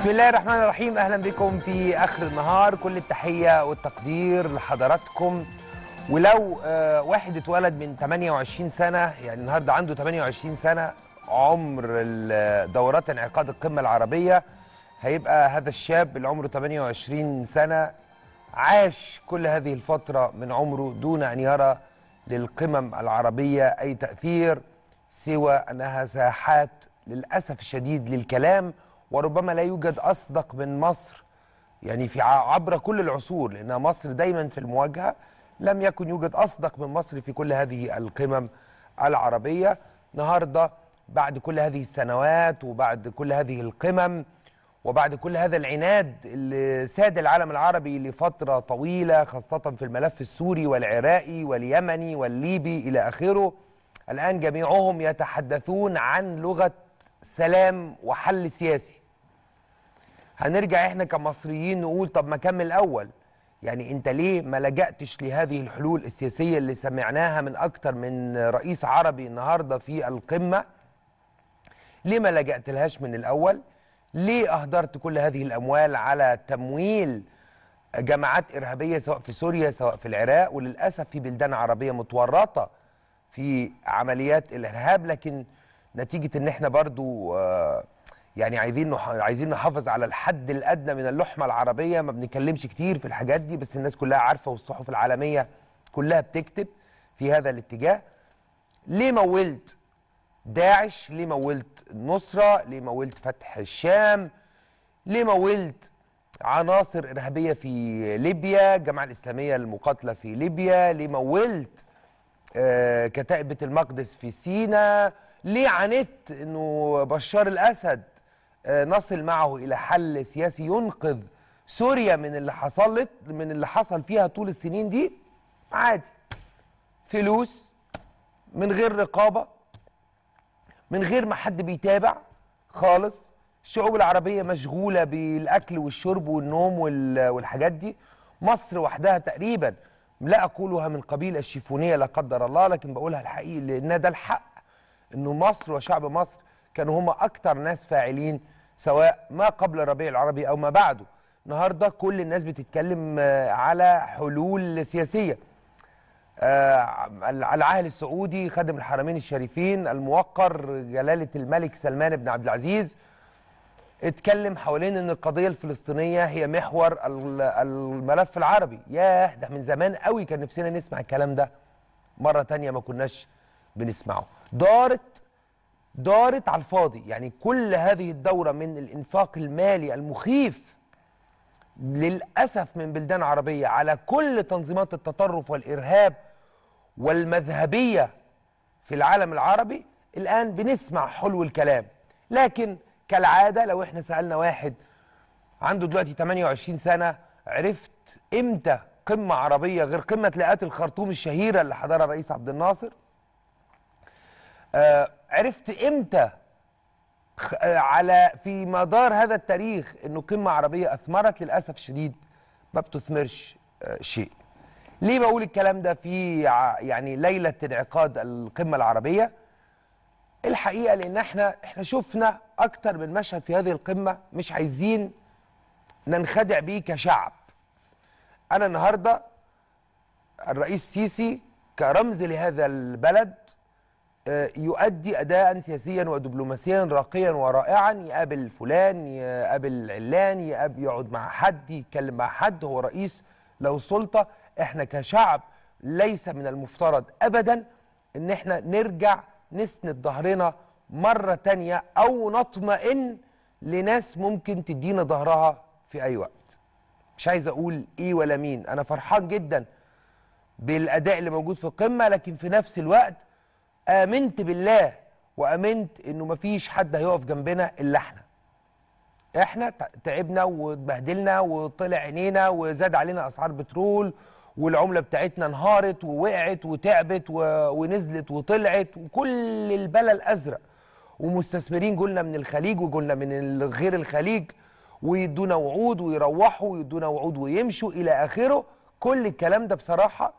بسم الله الرحمن الرحيم اهلا بكم في اخر النهار كل التحيه والتقدير لحضراتكم ولو آه، واحد اتولد من 28 سنه يعني النهارده عنده 28 سنه عمر دورات انعقاد القمه العربيه هيبقى هذا الشاب اللي عمره 28 سنه عاش كل هذه الفتره من عمره دون ان يرى للقمم العربيه اي تاثير سوى انها ساحات للاسف الشديد للكلام وربما لا يوجد أصدق من مصر يعني في عبر كل العصور لأن مصر دايما في المواجهة لم يكن يوجد أصدق من مصر في كل هذه القمم العربية نهاردة بعد كل هذه السنوات وبعد كل هذه القمم وبعد كل هذا العناد اللي ساد العالم العربي لفترة طويلة خاصة في الملف السوري والعراقي واليمني والليبي إلى آخره الآن جميعهم يتحدثون عن لغة سلام وحل سياسي هنرجع احنا كمصريين نقول طب ما كمل الاول يعني انت ليه ما لجأتش لهذه الحلول السياسيه اللي سمعناها من اكتر من رئيس عربي النهارده في القمه ليه ما لجأت لهاش من الاول ليه اهدرت كل هذه الاموال على تمويل جماعات ارهابيه سواء في سوريا سواء في العراق وللاسف في بلدان عربيه متورطه في عمليات الارهاب لكن نتيجه ان احنا برضو آه يعني عايزين نح... عايزين نحافظ على الحد الادنى من اللحمه العربيه ما بنتكلمش كتير في الحاجات دي بس الناس كلها عارفه والصحف العالميه كلها بتكتب في هذا الاتجاه ليه مولت داعش ليه مولت النصره ليه مولت فتح الشام ليه مولت عناصر ارهابيه في ليبيا الجماعه الاسلاميه المقاتله في ليبيا ليه مولت آه كتائب بيت المقدس في سينا ليه عانيت انه بشار الاسد آه، نصل معه الى حل سياسي ينقذ سوريا من اللي حصلت من اللي حصل فيها طول السنين دي عادي فلوس من غير رقابه من غير ما حد بيتابع خالص الشعوب العربيه مشغوله بالاكل والشرب والنوم والحاجات دي مصر وحدها تقريبا لا اقولها من قبيل الشيفونيه لا قدر الله لكن بقولها الحقيقي لان ده الحق انه مصر وشعب مصر كانوا هم اكتر ناس فاعلين سواء ما قبل الربيع العربي او ما بعده النهارده كل الناس بتتكلم آه، على حلول سياسيه آه، العاهل السعودي خادم الحرمين الشريفين الموقر جلاله الملك سلمان بن عبد العزيز اتكلم حوالين ان القضيه الفلسطينيه هي محور الملف العربي ياه ده من زمان قوي كان نفسنا نسمع الكلام ده مره تانية ما كناش بنسمعه دارت دارت على الفاضي يعني كل هذه الدورة من الإنفاق المالي المخيف للأسف من بلدان عربية على كل تنظيمات التطرف والإرهاب والمذهبية في العالم العربي الآن بنسمع حلو الكلام لكن كالعادة لو احنا سألنا واحد عنده دلوقتي 28 سنة عرفت إمتى قمة عربية غير قمة لقاءات الخرطوم الشهيرة اللي حضرها الرئيس عبد الناصر آه، عرفت امتى آه، على في مدار هذا التاريخ انه قمه عربيه اثمرت للاسف شديد ما بتثمرش آه، شيء ليه بقول الكلام ده في يعني ليله انعقاد القمه العربيه الحقيقه لان احنا احنا شفنا اكتر من مشهد في هذه القمه مش عايزين ننخدع بيه كشعب انا النهارده الرئيس سيسي كرمز لهذا البلد آه، يؤدي أداء سياسيا ودبلوماسيا راقيا ورائعا يقابل فلان يقابل علان يقعد مع حد يتكلم مع حد هو رئيس له سلطة احنا كشعب ليس من المفترض أبدا ان احنا نرجع نسند ظهرنا مرة ثانيه أو نطمئن لناس ممكن تدينا ظهرها في أي وقت مش عايز أقول إيه ولا مين أنا فرحان جدا بالأداء اللي موجود في القمة لكن في نفس الوقت امنت بالله وامنت انه مفيش حد هيقف جنبنا الا احنا احنا تعبنا واتبهدلنا وطلع عينينا وزاد علينا اسعار بترول والعمله بتاعتنا انهارت ووقعت وتعبت و... ونزلت وطلعت وكل البلا الازرق ومستثمرين جولنا من الخليج وجولنا من غير الخليج ويدونا وعود ويروحوا ويدونا وعود ويمشوا الى اخره كل الكلام ده بصراحه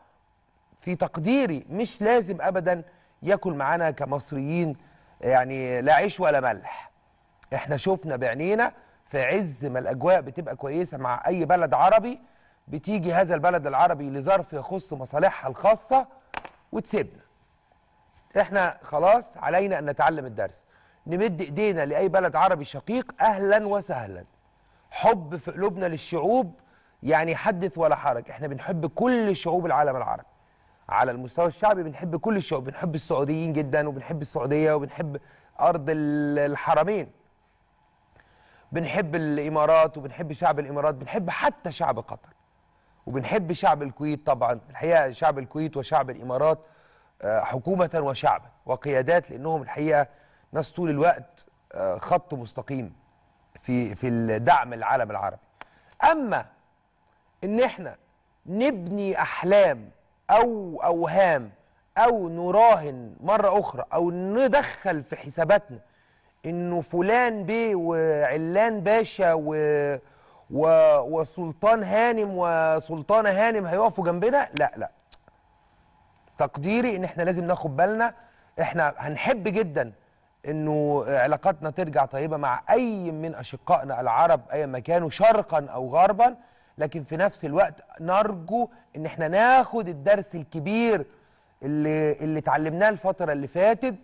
في تقديري مش لازم ابدا ياكل معانا كمصريين يعني لا عيش ولا ملح احنا شفنا بعينينا في عز ما الاجواء بتبقى كويسه مع اي بلد عربي بتيجي هذا البلد العربي لظرف يخص مصالحها الخاصه وتسيبنا احنا خلاص علينا ان نتعلم الدرس نمد ايدينا لاي بلد عربي شقيق اهلا وسهلا حب في قلوبنا للشعوب يعني حدث ولا حرج احنا بنحب كل شعوب العالم العربي على المستوى الشعبي بنحب كل الشعوب بنحب السعوديين جدا وبنحب السعوديه وبنحب ارض الحرمين بنحب الامارات وبنحب شعب الامارات بنحب حتى شعب قطر وبنحب شعب الكويت طبعا الحقيقه شعب الكويت وشعب الامارات آه، حكومه وشعبا وقيادات لانهم الحقيقه ناس طول الوقت آه، خط مستقيم في في الدعم العالم العربي اما ان احنا نبني احلام أو أوهام أو نراهن مرة أخرى أو ندخل في حساباتنا إنه فلان بيه وعلان باشا و... و... وسلطان هانم وسلطانة هانم هيقفوا جنبنا لا لا تقديري إن إحنا لازم ناخد بالنا إحنا هنحب جدا إنه علاقاتنا ترجع طيبة مع أي من أشقائنا العرب أي مكانوا شرقا أو غربا لكن في نفس الوقت نرجو ان احنا ناخد الدرس الكبير اللي اللي اتعلمناه الفتره اللي فاتت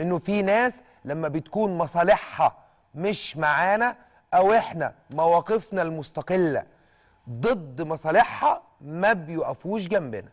انه في ناس لما بتكون مصالحها مش معانا او احنا مواقفنا المستقله ضد مصالحها ما بيقفوش جنبنا